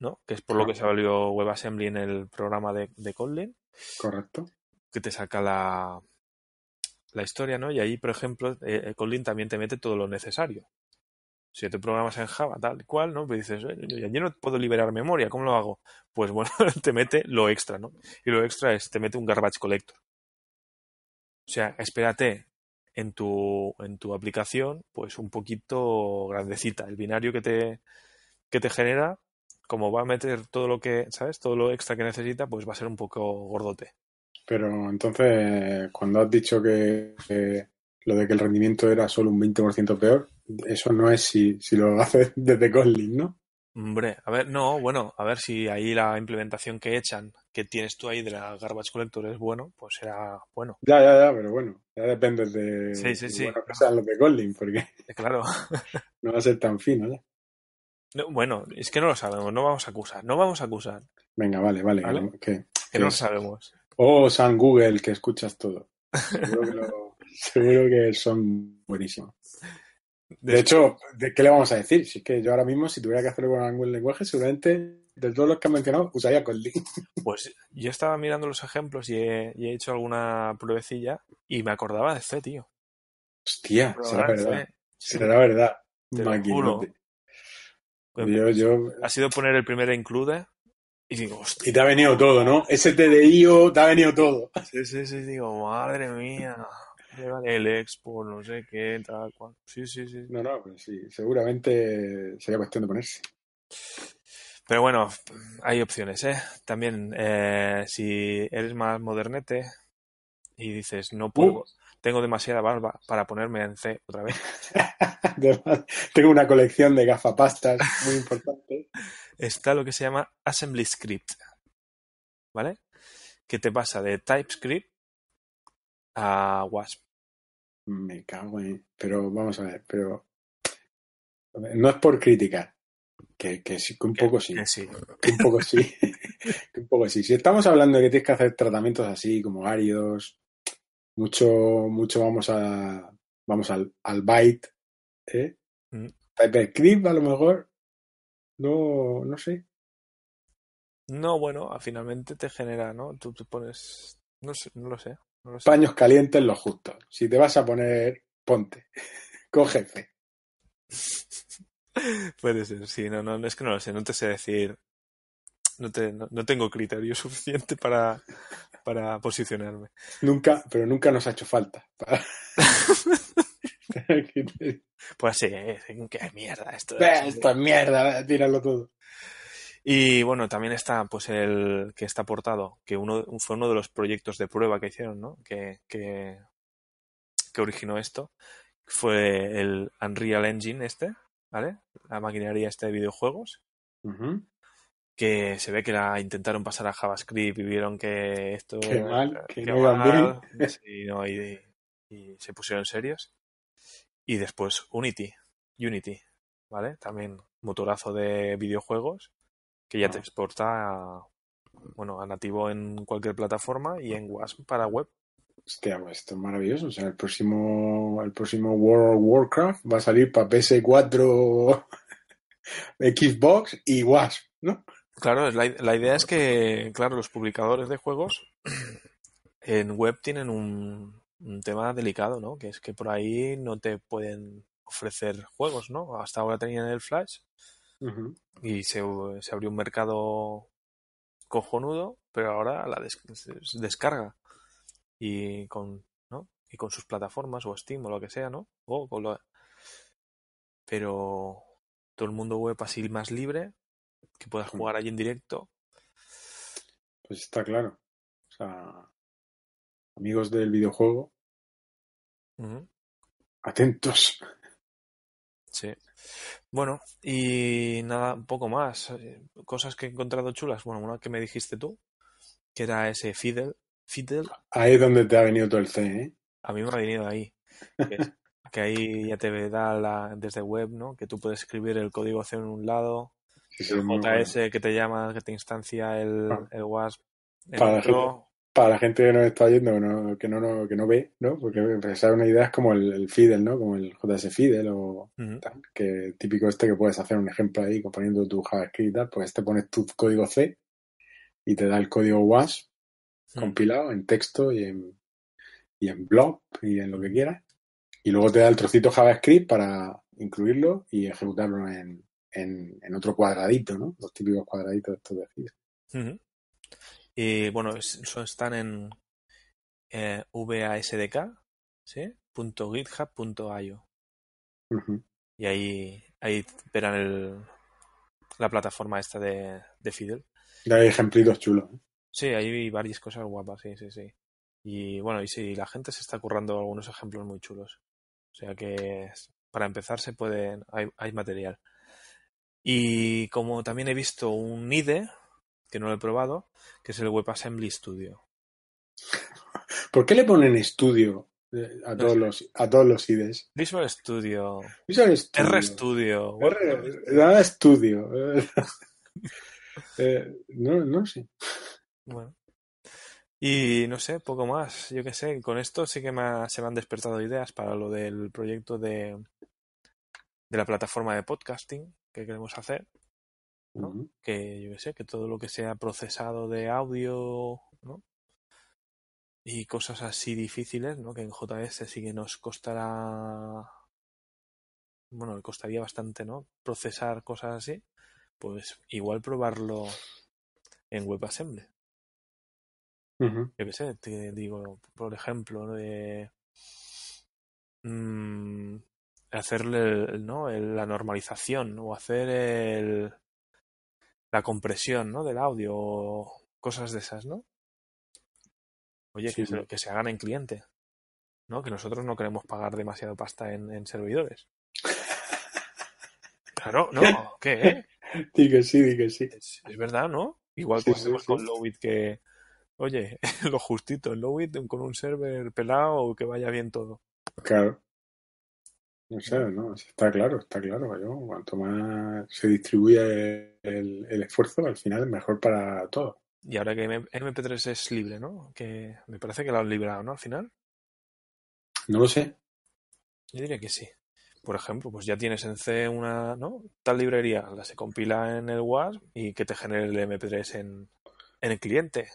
¿no? Que es por lo que se valió WebAssembly en el programa de, de Kotlin. Correcto. Que te saca la, historia, ¿no? Y ahí, por ejemplo, eh, eh, Kotlin también te mete todo lo necesario. Si te programas en Java, tal cual, ¿no? Pues dices, yo no puedo liberar memoria, ¿cómo lo hago? Pues bueno, [LAUGHS] te mete lo extra, ¿no? Y lo extra es, te mete un garbage collector. O sea, espérate en tu, en tu aplicación, pues un poquito grandecita. El binario que te, que te genera, como va a meter todo lo que, ¿sabes? Todo lo extra que necesita, pues va a ser un poco gordote. Pero entonces, cuando has dicho que lo de que el rendimiento era solo un 20% peor, eso no es si, si lo [LAUGHS] haces desde Kotlin, ¿no? Hombre, a ver, no, bueno, a ver si ahí la implementación que echan, que tienes tú ahí de la Garbage Collector es bueno, pues será bueno. Ya, ya, ya, pero bueno, ya depende de sí, sí, los de Kotlin, porque eh, claro. [LAUGHS] no va a ser tan fino ya. bueno, es que no lo sabemos, no vamos a acusar, no vamos a acusar. Venga, vale, vale, Que, que, no lo sabemos. Oh, San Google, que escuchas todo. Creo [LAUGHS] que lo seguro que son buenísimos. De hecho, ¿de ¿qué le vamos a decir? Si es que yo ahora mismo, si tuviera que hacerlo con algún lenguaje, seguramente de todos los que han mencionado, usaría Kotlin. [LAUGHS] Pues yo estaba mirando los ejemplos y he, hecho alguna pruebecilla y me acordaba de C, tío. Hostia, será verdad. Será verdad. Te pues Ha sido poner el primer include y digo, hostia. Y te ha venido todo, ¿no? Ese STDIO, te ha venido todo. Sí, sí, sí, digo, madre mía el Expo, no sé qué, tal cual. Sí, sí, sí. No, no, pues sí, seguramente sería cuestión de ponerse. Pero bueno, hay opciones, ¿eh? También, eh, si eres más modernete y dices, no puedo, uh. tengo demasiada barba para ponerme en C otra vez. [LAUGHS] tengo una colección de gafapastas muy importante. [LAUGHS] Está lo que se llama Assembly Script, ¿vale? Que te pasa de TypeScript a WASP me cago en. Pero vamos a ver, pero. No es por crítica. Que, un poco sí. Que, un poco sí. [LAUGHS] un poco sí. Si estamos hablando de que tienes que hacer tratamientos así, como áridos, mucho, mucho vamos a. Vamos al, al byte. ¿eh? Mm. a lo mejor. No, no sé. No, bueno, finalmente te genera, ¿no? Tú, te pones. No, sé, no lo sé. Paños calientes lo justos. Si te vas a poner, ponte. [LAUGHS] Cógete. [LAUGHS] Puede ser, sí, no, no, es que no lo sé, no te sé decir. No, te, no, tengo criterio [LAUGHS] suficiente para, para, posicionarme. Nunca, pero nunca nos ha hecho falta. pues sí, es ¿eh? mierda esto. Esto es mierda, tíralo todo. Y bueno, también está pues el que está aportado, que uno fue uno de los proyectos de prueba que hicieron, ¿no? Que, que, originó esto. Fue el Unreal Engine este, ¿vale? La maquinaria este de videojuegos. Que se ve que la intentaron pasar a JavaScript y vieron que esto. Qué mal, que no mal. y, y se pusieron serios. Y después Unity, Unity, ¿vale? También motorazo de videojuegos que ya te ah. exporta a, bueno, a nativo en cualquier plataforma y en ah. Wasp para web. Hostia, esto es maravilloso. O sea, el próximo, el próximo World of Warcraft va a salir para PS4, [LAUGHS] Xbox y Wasp, ¿no? Claro, la, idea es que, claro, los publicadores de juegos [CLEARS THROAT] en web tienen un, un tema delicado, ¿no? Que es que por ahí no te pueden ofrecer juegos, ¿no? Hasta ahora tenían el Flash, y se, abrió un mercado cojonudo, pero ahora la descarga. Y con, ¿no? y con sus plataformas o Steam o lo que sea, ¿no? O lo... Pero todo el mundo web así más libre, que puedas mm. jugar allí en directo. Pues está claro. O sea, amigos del videojuego, atentos. Sí. Bueno, y nada, un poco más. Eh, cosas que he encontrado chulas. Bueno, una que me dijiste tú, que era ese Fidel. Fidel. Ahí es donde te ha venido todo el C, ¿eh? A mí me ha venido ahí. que, ahí ya te da la, desde web, ¿no? Que tú puedes escribir el código C en un lado, el JS que te llama, que te instancia el, ah. el WASP, para la gente que nos está oyendo, que no, que no, que no ve, ¿no? Porque es una idea es como el, Fidel, ¿no? Como el JS Fidel o tal, que típico este que puedes hacer un ejemplo ahí poniendo tu JavaScript y tal, pues este pones tu código C y te da el código WAS compilado en texto y en, y en blob y en lo que quieras. Y luego te da el trocito JavaScript para incluirlo y ejecutarlo en, en, otro cuadradito, ¿no? Los típicos cuadraditos de estos de aquí. Y eh, bueno, eso están en eh, VASDK, ¿sí? .github.io. Y ahí, ahí verán el, la plataforma esta de, de Fidel. hay ejemplitos chulos. ¿eh? Sí, hay varias cosas guapas, sí, sí, sí. Y bueno, y sí, la gente se está currando algunos ejemplos muy chulos. O sea que para empezar se pueden, hay, hay material. Y como también he visto un IDE, que no lo he probado, que es el WebAssembly Studio. [LAUGHS] ¿Por qué le ponen estudio eh, a todos los a todos los IDEs? Visual Studio. Visual Studio. R Studio. [LAUGHS] Eh, no, no sé. Bueno. Y no sé, poco más. Yo que sé, con esto sí que más se me han despertado ideas para lo del proyecto de, de la plataforma de podcasting que queremos hacer. Que yo sé, que todo lo que sea procesado de audio, ¿no? Y cosas así difíciles, ¿no? Que en JS sí que nos costará bueno, le costaría bastante, ¿no? Procesar cosas así, pues igual probarlo en WebAssembly. Yo sé, te digo, por ejemplo, de mm, hacerle ¿no? la normalización o hacer el la compresión ¿no? del audio o cosas de esas, ¿no? Oye, que, se hagan en cliente, ¿no? Que nosotros no queremos pagar demasiado pasta en, servidores. [LAUGHS] Claro, ¿no? ¿Qué? sí, Es, verdad, ¿no? Igual que hacemos con Lowit que, oye, [LAUGHS] lo justito, Lowit con un server pelado que vaya bien todo. Claro. No sé, no, está claro, está claro. Yo, cuanto más se distribuye el, el esfuerzo, al final es mejor para todos. Y ahora que MP3 es libre, ¿no? Que me parece que lo han liberado, ¿no? Al final. No lo sé. Yo diría que sí. Por ejemplo, pues ya tienes en C una, ¿no? Tal librería, la se compila en el WASP y que te genere el MP3 en el cliente.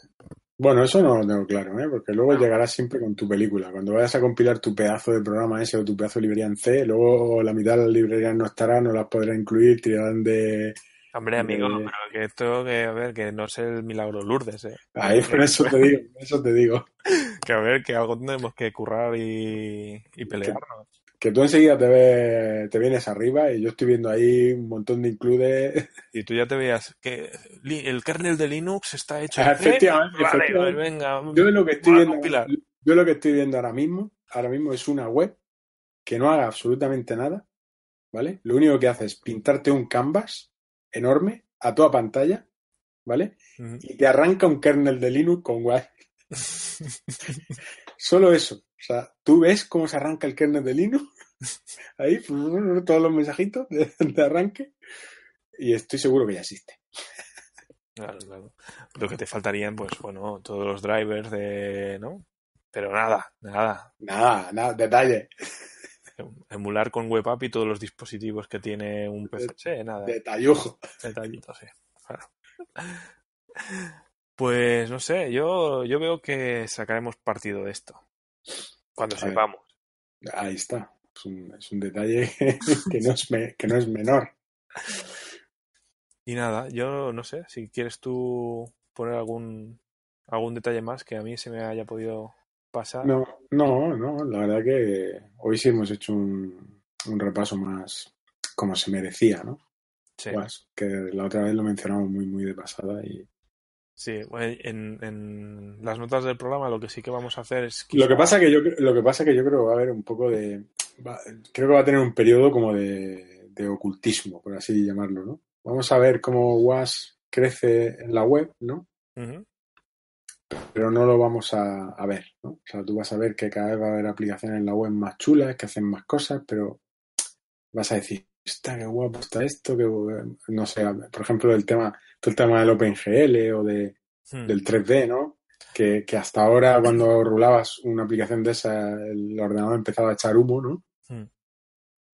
Bueno, eso no lo tengo claro, ¿eh? porque luego ah. llegarás siempre con tu película. Cuando vayas a compilar tu pedazo de programa ese o tu pedazo de librería en C, luego la mitad de las librerías no estará, no las podrá incluir, tirarán de... Hombre, amigo, pero que esto, que, a ver, que no es el milagro Lourdes, ¿eh? Ahí, por eso te digo, por eso te digo. [LAUGHS] que a ver, que algo tenemos que currar y, y pelearnos que tú enseguida te, ves, te vienes arriba y yo estoy viendo ahí un montón de includes. Y tú ya te veías que el kernel de Linux está hecho. Ah, efectivamente, efectivamente. venga, yo lo que estoy viendo, yo lo que estoy viendo ahora mismo, ahora mismo es una web que no haga absolutamente nada, ¿vale? Lo único que hace es pintarte un canvas enorme a toda pantalla, ¿vale? Mm. Y te arranca un kernel de Linux con guay. [LAUGHS] Solo eso. O sea, tú ves cómo se arranca el kernel de Linux. [LAUGHS] Ahí, pues, todos los mensajitos de, arranque. Y estoy seguro que ya existe. Claro, claro. Lo que te faltarían, pues, bueno, todos los drivers de, ¿no? Pero nada, nada. Nada, nada, detalle. Em, emular con WebApp y todos los dispositivos que tiene un pc nada. Detallujo. Detallito, sí. Pues no sé, yo, yo veo que sacaremos partido de esto. Cuando sepamos. Ahí está. Es un, es un detalle [LAUGHS] que no es, que no es menor. Y nada, yo no sé, si quieres tú poner algún, algún detalle más que a mí se me haya podido pasar. No, no, no, la verdad que hoy sí hemos hecho un, un repaso más como se merecía, ¿no? Sí. que la otra vez lo mencionamos muy, muy de pasada y, Sí, en, en, las notas del programa lo que sí que vamos a hacer es... Lo, que pasa que yo, lo que pasa que yo creo que va a haber un poco de... creo que va a tener un periodo como de, ocultismo, por así llamarlo, ¿no? Vamos a ver cómo WAS crece en la web, ¿no? Pero no lo vamos a, a, ver, ¿no? O sea, tú vas a ver que cada vez va a haber aplicaciones en la web más chulas, que hacen más cosas, pero vas a decir, está qué guapo está esto, que no sé, por ejemplo, el tema, el tema del OpenGL o de, hmm. del 3D, ¿no? Que, hasta ahora cuando [LAUGHS] rulabas una aplicación de esa, el ordenador empezaba a echar humo, ¿no? Hmm.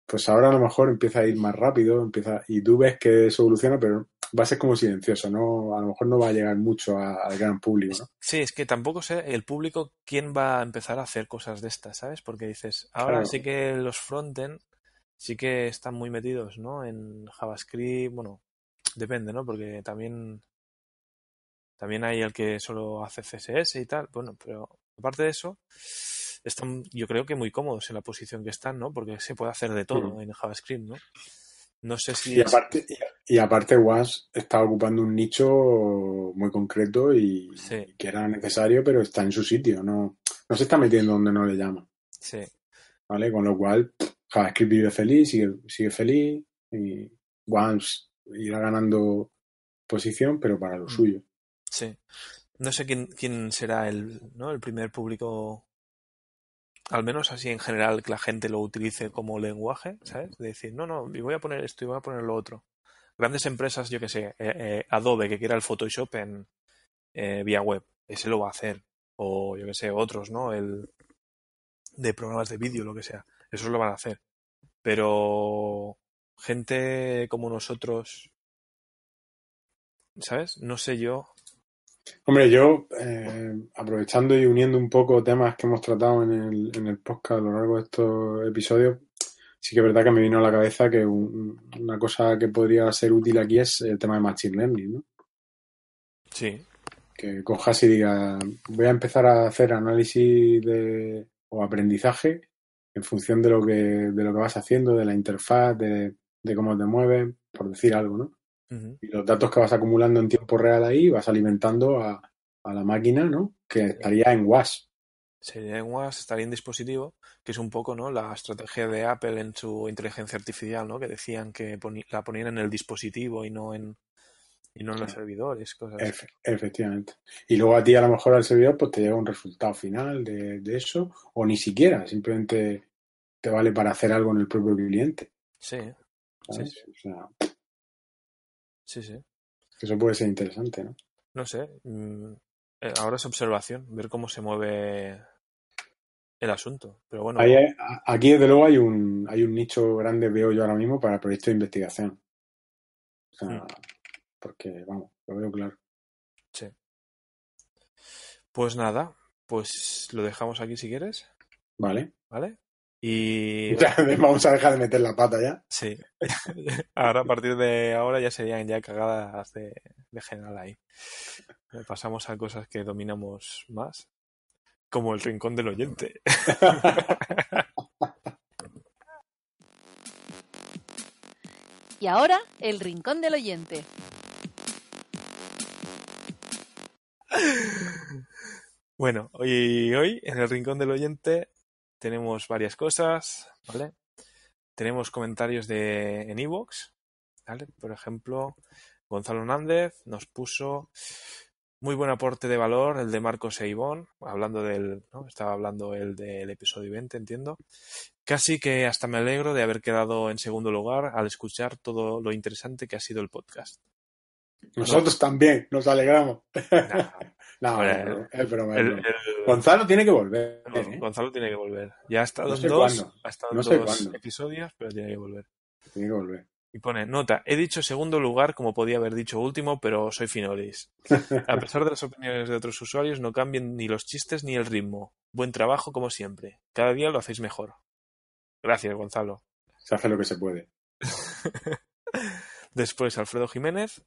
Pues ahora a lo mejor empieza a ir más rápido, empieza y tú ves que eso evoluciona pero va a ser como silencioso, ¿no? A lo mejor no va a llegar mucho al gran público, ¿no? Sí, es que tampoco sé el público quién va a empezar a hacer cosas de estas, ¿sabes? Porque dices, ahora sí que los frontend sí que están muy metidos, ¿no? En JavaScript, bueno, depende, ¿no? Porque también, también hay el que solo hace CSS y tal. Bueno, pero aparte de eso, están, yo creo que muy cómodos en la posición que están, ¿no? Porque se puede hacer de todo mm. en JavaScript, ¿no? No sé si. Y aparte, es... y aparte WAS está ocupando un nicho muy concreto y, que era necesario, pero está en su sitio, no, no se está metiendo donde no le llama. Sí. ¿Vale? Con lo cual, JavaScript vive feliz, sigue, sigue feliz y Once irá ganando posición, pero para lo mm. suyo. Sí. No sé quién, quién será el, ¿no? el primer público, al menos así en general, que la gente lo utilice como lenguaje, ¿sabes? De decir, no, no, voy a poner esto y voy a poner lo otro. Grandes empresas, yo que sé, eh, eh, Adobe, que quiera el Photoshop en eh, vía web, ese lo va a hacer. O yo que sé, otros, ¿no? El de programas de vídeo, lo que sea. Eso lo van a hacer. Pero gente como nosotros, ¿sabes? No sé yo. Hombre, yo, eh, aprovechando y uniendo un poco temas que hemos tratado en el, podcast a lo largo de estos episodios, sí que es verdad que me vino a la cabeza que una cosa que podría ser útil aquí es el tema de Machine Learning, ¿no? Sí. Que con y diga, voy a empezar a hacer análisis de, o aprendizaje en función de lo que, de lo que vas haciendo, de la interfaz, de, cómo te mueves, por decir algo, ¿no? Y los datos que vas acumulando en tiempo real ahí vas alimentando a, la máquina, ¿no? Que estaría en WAS. Sería en WAS, estaría en dispositivo, que es un poco ¿no? la estrategia de Apple en su inteligencia artificial, ¿no? que decían que la ponían en el dispositivo y no en, y no en los servidores, cosas así. Efectivamente. Y luego a ti a lo mejor al servidor pues te llega un resultado final de, eso, o ni siquiera, simplemente te vale para hacer algo en el propio cliente. Sí. Sí, Eso puede ser interesante, ¿no? No sé. Mm, eh, ahora es observación, ver cómo se mueve el asunto. Pero bueno. aquí, desde luego, hay un, hay un nicho grande, veo yo ahora mismo, para proyectos de investigación. O sea, hmm porque vamos, lo veo claro. Sí. Pues nada, pues lo dejamos aquí si quieres. Vale. Vale. Y [LAUGHS] vamos a dejar de meter la pata ya. Sí. [LAUGHS] Ahora a partir de ahora ya serían ya cagadas de, de general ahí. Pasamos a cosas que dominamos más, como el rincón del oyente. [LAUGHS] y ahora el rincón del oyente. Bueno, hoy, hoy en el Rincón del Oyente tenemos varias cosas, ¿vale? Tenemos comentarios de, en Evox, ¿vale? Por ejemplo, Gonzalo Hernández nos puso muy buen aporte de valor el de Marcos Eibón, hablando del, ¿no? Estaba hablando el del episodio 20, entiendo. Casi que hasta me alegro de haber quedado en segundo lugar al escuchar todo lo interesante que ha sido el podcast. Nosotros también nos alegramos. [LAUGHS] No, no, es Gonzalo tiene que volver. ¿eh? Gonzalo tiene que volver. Ya ha estado en dos, ha dos episodios, pero tiene que volver. Tiene que volver. Y pone, nota, he dicho segundo lugar como podía haber dicho último, pero soy Finolis. [LAUGHS] A pesar de las opiniones de otros usuarios, no cambien ni los chistes ni el ritmo. Buen trabajo como siempre. Cada día lo hacéis mejor. Gracias, Gonzalo. Se hace lo que se puede. [LAUGHS] Después, Alfredo Jiménez,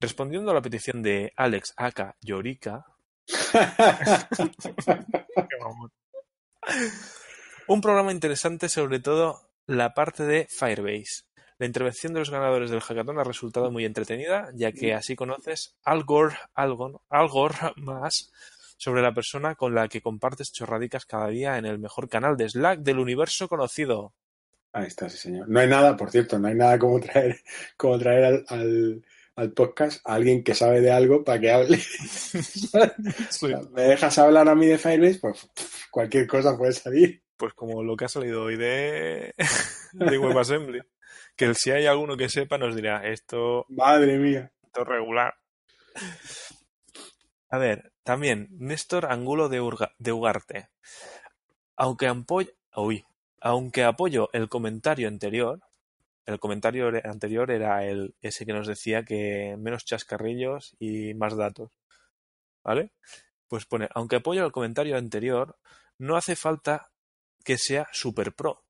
Respondiendo a la petición de Alex Aka Yorika. [LAUGHS] un programa interesante, sobre todo la parte de Firebase. La intervención de los ganadores del hackathon ha resultado muy entretenida, ya que así conoces algo más sobre la persona con la que compartes chorradicas cada día en el mejor canal de Slack del universo conocido. Ahí está, sí, señor. No hay nada, por cierto, no hay nada como traer, como traer al al podcast a alguien que sabe de algo para que hable. [LAUGHS] [LAUGHS] ¿Me dejas hablar a mí de Firebase? Pues cualquier cosa puede salir. Pues como lo que ha salido hoy [LAUGHS] de, WebAssembly. que si hay alguno que sepa nos dirá esto... Madre mía. Esto regular. A ver, también Néstor Angulo de, Ugarte. Aunque, aunque apoyo el comentario anterior, el comentario anterior era el ese que nos decía que menos chascarrillos y más datos. ¿Vale? Pues pone, aunque apoyo el comentario anterior, no hace falta que sea super pro.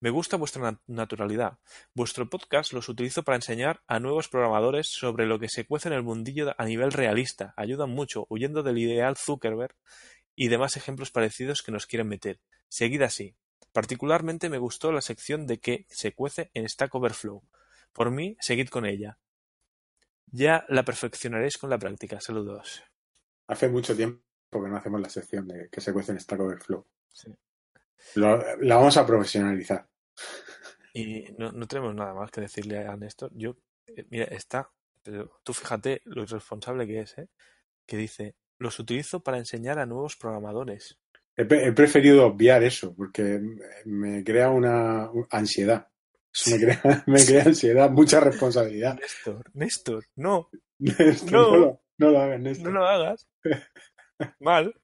Me gusta vuestra naturalidad. Vuestro podcast los utilizo para enseñar a nuevos programadores sobre lo que se cuece en el mundillo a nivel realista. Ayudan mucho, huyendo del ideal Zuckerberg y demás ejemplos parecidos que nos quieren meter. Seguid así. Particularmente me gustó la sección de que se cuece en Stack Overflow. Por mí, seguid con ella. Ya la perfeccionaréis con la práctica. Saludos. Hace mucho tiempo que no hacemos la sección de que se cuece en Stack Overflow. la vamos a profesionalizar. Y no, tenemos nada más que decirle a Néstor. Yo, eh, mira, está, tú fíjate lo irresponsable que es, ¿eh? que dice, los utilizo para enseñar a nuevos programadores he, preferido obviar eso porque me crea una ansiedad. [LAUGHS] me, crea, ansiedad, mucha responsabilidad. Néstor, Néstor, no. [LAUGHS] no. no. lo, hagas, Néstor. No lo hagas. [LAUGHS] Mal.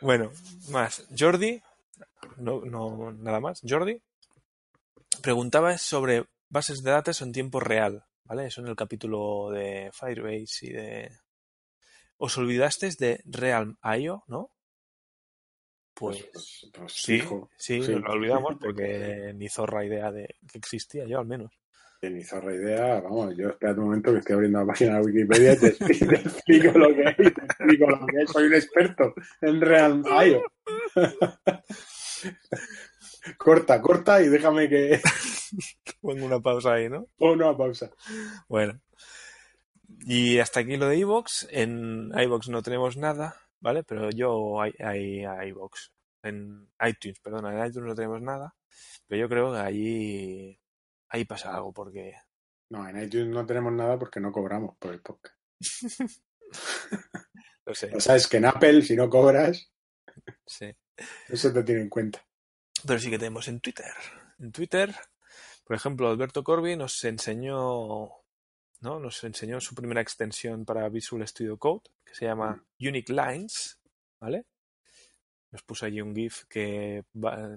Bueno, más. Jordi, no, no, nada más. Jordi preguntaba sobre bases de datos en tiempo real, ¿vale? Eso en el capítulo de Firebase y de... Os olvidasteis de IO, ¿no? Pues, pues, pues sí, sí, lo olvidamos [LAUGHS] porque ni zorra idea de que existía, yo al menos. Ni zorra idea, vamos, yo espera un momento que estoy abriendo la página de Wikipedia y te, [LAUGHS] explico lo que hay, que soy un experto en Real [LAUGHS] corta, corta y déjame que... Pongo una pausa ahí, ¿no? Pongo una pausa. Bueno. Y hasta aquí lo de iVox. En iVox no tenemos nada. ¿vale? Pero yo hay, hay, en iTunes, perdona, en iTunes no tenemos nada, pero yo creo que allí ahí pasa algo porque... No, en iTunes no tenemos nada porque no cobramos por el podcast. [LAUGHS] sé. sabes que en Apple, si no cobras, sí. eso te tiene en cuenta. Pero sí que tenemos en Twitter. En Twitter, por ejemplo, Alberto Corby nos enseñó ¿no? Nos enseñó su primera extensión para Visual Studio Code, que se llama mm. Unique Lines, ¿vale? Nos puso allí un GIF que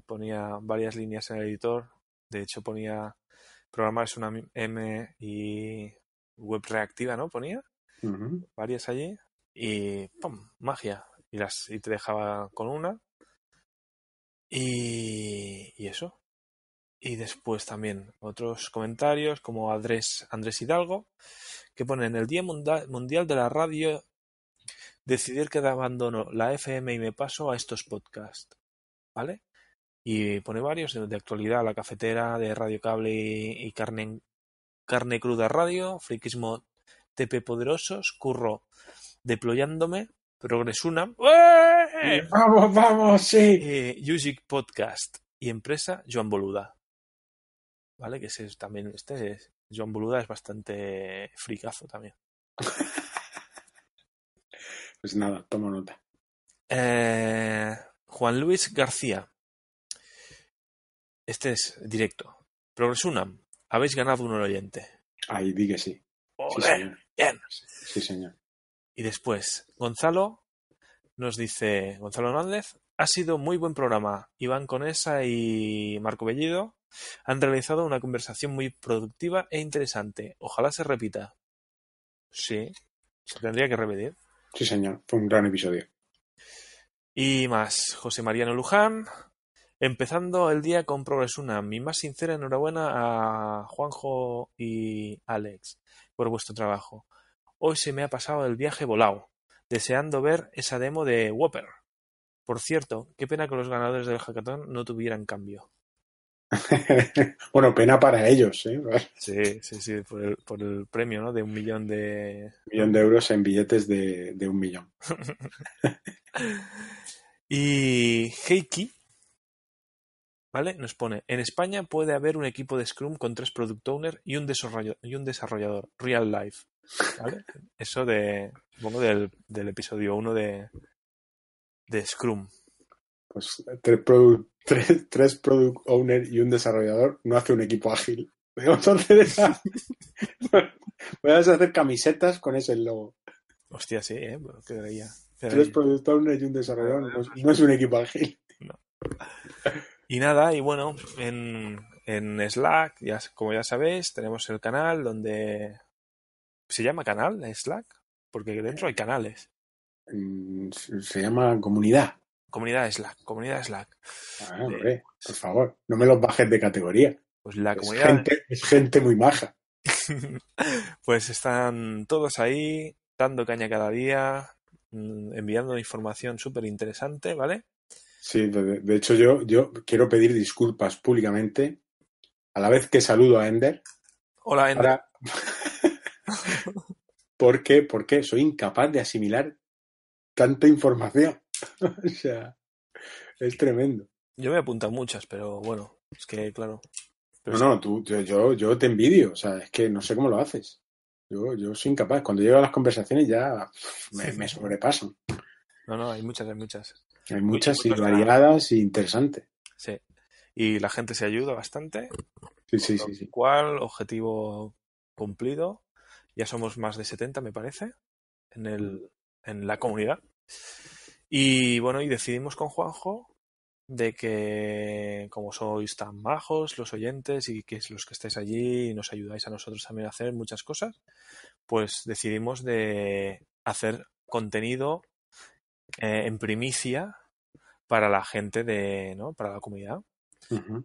ponía varias líneas en el editor. De hecho, ponía programar es una M y web reactiva, ¿no? Ponía varias allí y ¡pum! Magia. Y, las, y te dejaba con una. Y, y eso. Y después también otros comentarios como Andrés, Andrés Hidalgo, que pone en el Día Mundial de la Radio decidir que abandono la FM y me paso a estos podcasts. ¿Vale? Y pone varios de actualidad, la cafetera de Radio Cable y Carne, carne Cruda Radio, Friquismo TP Poderosos, Curro Deployándome, Progresuna. ¡Eh! ¡Vamos, vamos, sí! Podcast y Empresa Joan Boluda. ¿vale? Que ese también, este John Boluda es bastante fricazo también. [LAUGHS] pues nada, tomo nota. Eh, Juan Luis García. Este es directo. Progresunam, habéis ganado un oyente. Ahí di que sí. señor. Bien. Sí, señor. Y después, Gonzalo nos dice, Gonzalo Hernández, ha sido muy buen programa. Iván Conesa y Marco Bellido han realizado una conversación muy productiva e interesante. Ojalá se repita. Sí, se tendría que repetir. Sí, señor. Fue un gran episodio. Y más, José Mariano Luján, empezando el día con Progresuna. Mi más sincera enhorabuena a Juanjo y Alex por vuestro trabajo. Hoy se me ha pasado el viaje volado, deseando ver esa demo de Whopper. Por cierto, qué pena que los ganadores del hackathon no tuvieran cambio. [LAUGHS] bueno, pena para ellos, ¿eh? sí, sí, sí, por el, premio, ¿no? De un millón de... Un millón de euros en billetes de, de un millón. [LAUGHS] y Heiki, ¿vale? Nos pone, en España puede haber un equipo de Scrum con tres Product Owners y un desarrollador, real life, ¿vale? Eso de, supongo, del, del episodio uno de, de Scrum? Pues tres product, [LAUGHS] tres, owner y un desarrollador no hace un equipo ágil. [LAUGHS] voy [LAUGHS] a hacer, camisetas con ese logo. Hostia, sí, ¿eh? Tres product owner y un desarrollador no es, un equipo ágil. Y nada, y bueno, en, Slack, ya, como ya sabéis, tenemos el canal donde... ¿Se llama canal Slack? Porque dentro hay canales se llama comunidad. Comunidad Slack, comunidad Slack. Ah, eh, por favor, no me los bajes de categoría. Pues la Es gente, muy maja. [LAUGHS] pues están todos ahí, dando caña cada día, mm, enviando información súper interesante, ¿vale? Sí, de, hecho yo, yo quiero pedir disculpas públicamente a la vez que saludo a Ender. Hola, Ender. [LAUGHS] ¿Por qué? porque soy incapaz de asimilar tanta información. [LAUGHS] o sea, es tremendo. Yo me he apuntado muchas, pero bueno, es que claro. Pero no, tú, yo, yo te envidio, o sea, es que no sé cómo lo haces. Yo, yo soy incapaz. Cuando llego a las conversaciones ya me, sobrepaso. [LAUGHS] sobrepasan. No, no, hay muchas, hay muchas. Hay muchas y variadas y e interesantes. Sí. Y la gente se ayuda bastante. Sí, sí, sí, sí. objetivo cumplido. Ya somos más de 70, me parece, en el, mm en la comunidad. Y bueno, y decidimos con Juanjo de que como sois tan bajos los oyentes y que es los que estáis allí y nos ayudáis a nosotros también a hacer muchas cosas, pues decidimos de hacer contenido eh, en primicia para la gente de, ¿no? Para la comunidad.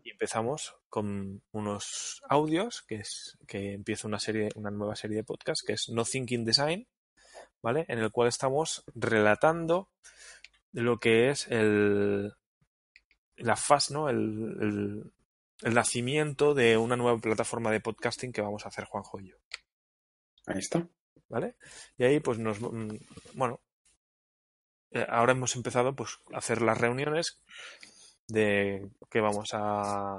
Y empezamos con unos audios, que es que empieza una serie, una nueva serie de podcast, que es No Thinking Design, ¿vale? En el cual estamos relatando lo que es el, la fase ¿no? El, nacimiento de una nueva plataforma de podcasting que vamos a hacer Juanjo y yo. Ahí está. ¿Vale? Y ahí pues nos... Mm, bueno, eh, ahora hemos empezado pues a hacer las reuniones de qué vamos a...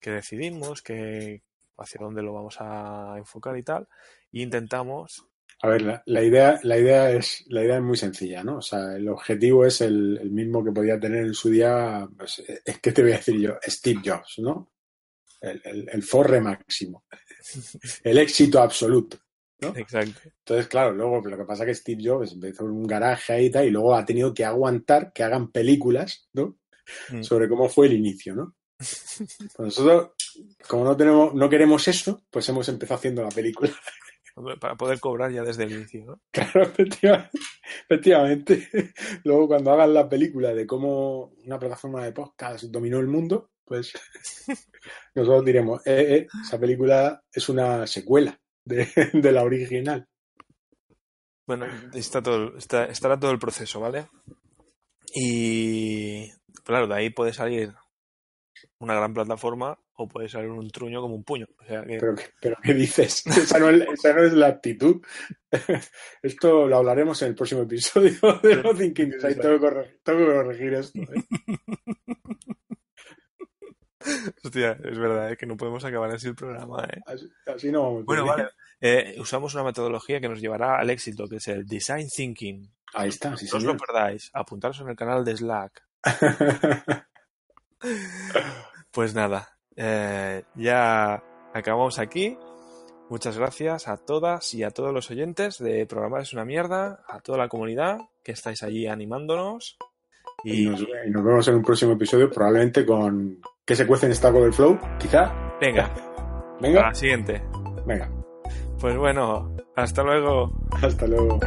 qué decidimos, qué, hacia dónde lo vamos a enfocar y tal. Y e intentamos a ver, la, idea, la, idea es, la idea es muy sencilla, ¿no? O sea, el objetivo es el, mismo que podía tener en su día, pues, eh, ¿qué te voy a decir yo? Steve Jobs, ¿no? El, forre máximo, el éxito absoluto. ¿no? Exacto. Entonces, claro, luego lo que pasa es que Steve Jobs empezó en un garaje ahí y tal, y luego ha tenido que aguantar que hagan películas, ¿no? Mm. Sobre cómo fue el inicio, ¿no? [LAUGHS] Nosotros, como no tenemos, no queremos eso, pues hemos empezado haciendo la película para poder cobrar ya desde el inicio, [LAUGHS] Claro, efectivamente. Luego, cuando hagan la película de cómo una plataforma de podcast dominó el mundo, pues [LAUGHS] nosotros diremos, eh, eh, esa película es una secuela de, la original. Bueno, está todo, estará todo el proceso, ¿vale? Y claro, de ahí puede salir una gran plataforma o puede salir un truño como un puño. ¿Pero, qué dices? [LAUGHS] Esa no, es, la actitud. [LAUGHS] esto lo hablaremos en el próximo episodio [LAUGHS] de No Thinking. Ahí tengo, que corregir, esto. ¿eh? Hostia, es verdad, ¿eh? que no podemos acabar así el programa. ¿eh? Así, no vamos. Bueno, vale. usamos una metodología que nos llevará al éxito, que es el design thinking. Ahí está. no os lo perdáis. Apuntaros en el canal de Slack. pues nada, eh, ya acabamos aquí. Muchas gracias a todas y a todos los oyentes de Programar es una mierda, a toda la comunidad que estáis allí animándonos. Y, nos, vemos en un próximo episodio, probablemente con que se cuece en Stack flow, Quizá. Venga. Venga. A la siguiente. Venga. Pues bueno, hasta luego. Hasta luego.